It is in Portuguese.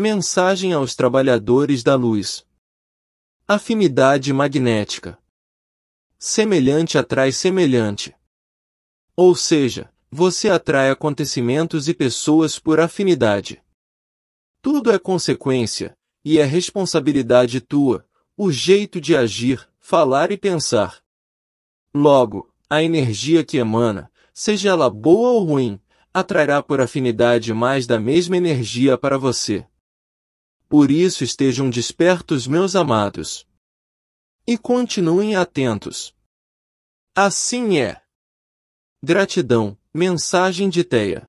Mensagem aos trabalhadores da luz. Afinidade magnética. Semelhante atrai semelhante. Ou seja, você atrai acontecimentos e pessoas por afinidade. Tudo é consequência, e é responsabilidade tua, o jeito de agir, falar e pensar. Logo, a energia que emana, seja ela boa ou ruim, atrairá por afinidade mais da mesma energia para você. Por isso estejam despertos, meus amados. E continuem atentos. Assim é. Gratidão, mensagem de Teia.